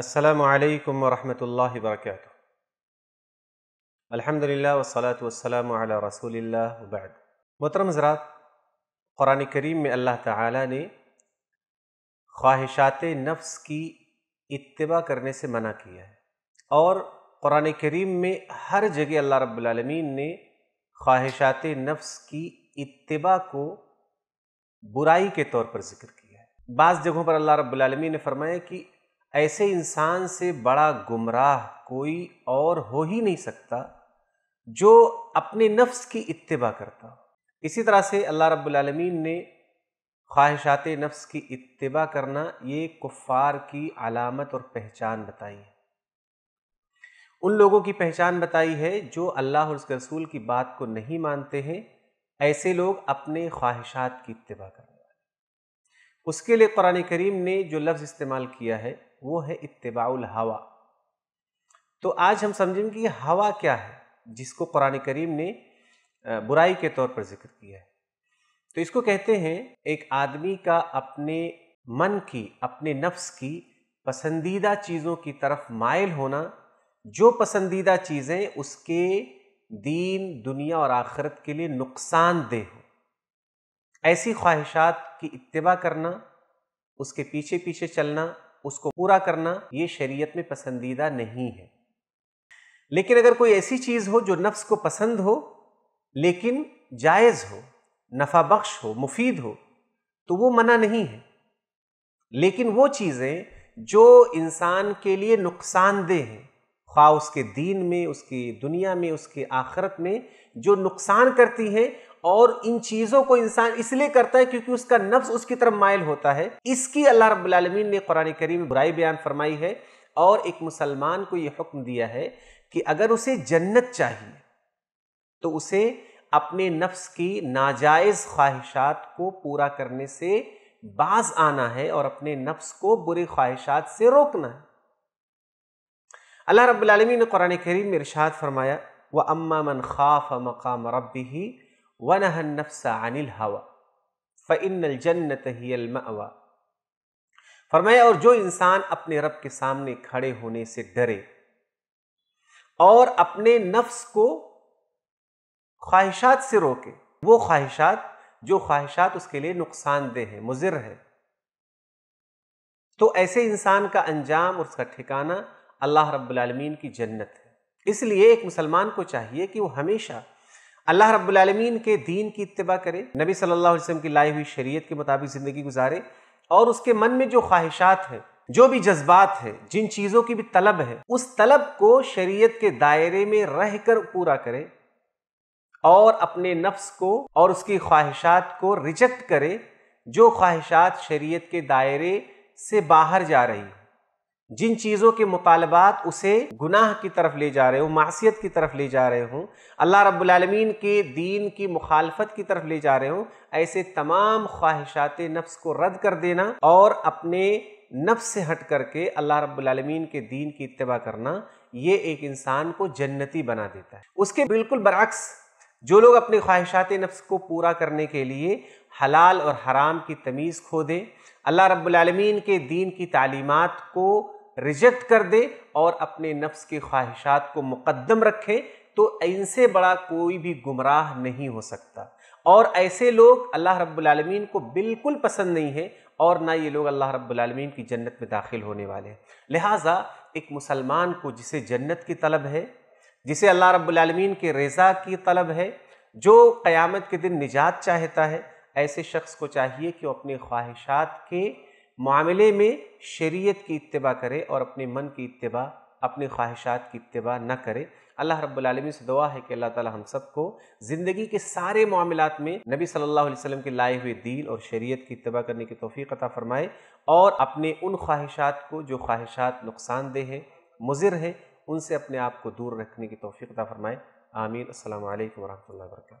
असलकम वरहमल वर्क अलहमदिल्ला वसलात वसलाम रसूलिल्लाह वबैद मोहतरम ज़रात क़ुरान करीम में अल्लाह ताला ने ख्वाहिशात नफ्स की इतबा करने से मना किया है और क़ुरान करीम में हर जगह अल्लाह रब्लमीन ने ख्वाहिशात नफ्स की इतबा को बुराई के तौर पर ज़िक्र किया है बाज़ जगहों पर अल्लाह रब्लमी ने फरमाया कि ऐसे इंसान से बड़ा गुमराह कोई और हो ही नहीं सकता जो अपने नफ्स की इतबा करता इसी तरह से अल्लाह रब्बुल ने ख्वाहिशात नफ्स की इतबा करना ये कुफ़ार की अलामत और पहचान बताई है उन लोगों की पहचान बताई है जो अल्लाह और उसके रसूल की बात को नहीं मानते हैं ऐसे लोग अपने ख्वाहिशात की इत्तबा करने वाले उसके लिए कुरान करीम ने जो लफ्ज़ इस्तेमाल किया है वो है इतबाउल हवा तो आज हम समझेंगे कि हवा क्या है जिसको कुरान करीम ने बुराई के तौर पर जिक्र किया है तो इसको कहते हैं एक आदमी का अपने मन की अपने नफ्स की पसंदीदा चीज़ों की तरफ मायल होना जो पसंदीदा चीज़ें उसके दीन दुनिया और आखिरत के लिए नुकसानदेह हो ऐसी ख्वाहिशात की इतवा करना उसके पीछे पीछे चलना उसको पूरा करना ये शरीयत में पसंदीदा नहीं है लेकिन अगर कोई ऐसी चीज़ हो जो नफ्स को पसंद हो लेकिन जायज़ हो नफ़ा बख्श हो मुफीद हो तो वो मना नहीं है लेकिन वो चीज़ें जो इंसान के लिए नुकसानदेह हैं ख्वा उसके दीन में उसकी दुनिया में उसके आखरत में जो नुकसान करती हैं और इन चीज़ों को इंसान इसलिए करता है क्योंकि उसका नफ्स उसकी तरफ मायल होता है इसकी अल्लाह रबालमीन ने कुरान करीम में बुराई बयान फरमाई है और एक मुसलमान को यह हुक्म दिया है कि अगर उसे जन्नत चाहिए तो उसे अपने नफ्स की नाजायज़ ख्वाहिशात को पूरा करने से बाज आना है और अपने नफ्स को बुरी ख्वाहिशात से रोकना है अल्लाह रबालमी ने कुरान करीम में इरशाद फरमाया व अम्मा मन खाफ मकाम रब ही वनह नफ्सा अनिल हवा फ़िन जन्नत हियलमवा फरमाया और जो इंसान अपने रब के सामने खड़े होने से डरे और अपने नफ्स को ख्वाहिशात से रोके वो ख्वाहिशात जो ख्वाहिशात उसके लिए नुकसानदेह है मुजिर है तो ऐसे इंसान का अंजाम और उसका ठिकाना अल्लाह रब्बुल रबालमीन की जन्नत है इसलिए एक मुसलमान को चाहिए कि वो हमेशा अल्लाह रब्लमीन के दीन की इतबा करे नबी सल्लल्लाहु अलैहि वसल्लम की लाई हुई शरीयत के मुताबिक ज़िंदगी गुजारे और उसके मन में जो ख्वाहिशात हैं जो भी जज्बात हैं जिन चीज़ों की भी तलब है उस तलब को शरीयत के दायरे में रह कर पूरा करे और अपने नफ्स को और उसकी ख्वाहिशात को रिजेक्ट करे जो ख्वाहिशात शरीयत के दायरे से बाहर जा रही जिन चीज़ों के मुतालबात उसे गुनाह की तरफ ले जा रहे हो मासीत की तरफ ले जा रहे हों अल्लाह रब्लमीन के दीन की मुखालफत की तरफ ले जा रहे हों ऐसे तमाम ख्वाहिशात नफ्स को रद्द कर देना और अपने नफ्स से हट करके अल्लाह रब्लमीन के दीन की इतबा करना ये एक इंसान को जन्नती बना देता है उसके बिल्कुल बरक्स जो लोग अपने ख्वाहिशात नफ्स को पूरा करने के लिए हलाल और हराम की तमीज़ खो दें अल्लाह रब्लमीन के दीन की तालीमत को रिजेक्ट कर दे और अपने नफ्स की ख्वाहिशात को मुकदम रखे तो इनसे बड़ा कोई भी गुमराह नहीं हो सकता और ऐसे लोग अल्लाह रब्बुल को बिल्कुल पसंद नहीं है और ना ये लोग अल्लाह रब्बुल की जन्नत में दाखिल होने वाले हैं लिहाजा एक मुसलमान को जिसे जन्नत की तलब है जिसे अल्लाह रब्बुल के रज़ा की तलब है जो क़यामत के दिन निजात चाहता है ऐसे शख्स को चाहिए कि वो अपने ख्वाहिशात के मामले में शरीयत की इतबा करे और अपने मन की इतबा अपनी ख्वाहिशात की इतबा न करे अल्लाह रब्बुल से दुआ है कि अल्लाह ताला हम सबको ज़िंदगी के सारे मामलों में नबी सल्लल्लाहु अलैहि वसल्लम के लाए हुए दीन और शरीयत की इतबा करने की तोफ़ी अता फ़रमाए और अपने उन ख्वाहिशात को जो ख्वाहिशात नुकसानदेह हैं मुजिर हैं उनसे अपने आप को दूर रखने की तोफ़ी अता फ़रमाए आमीन असल वरहमल वर्का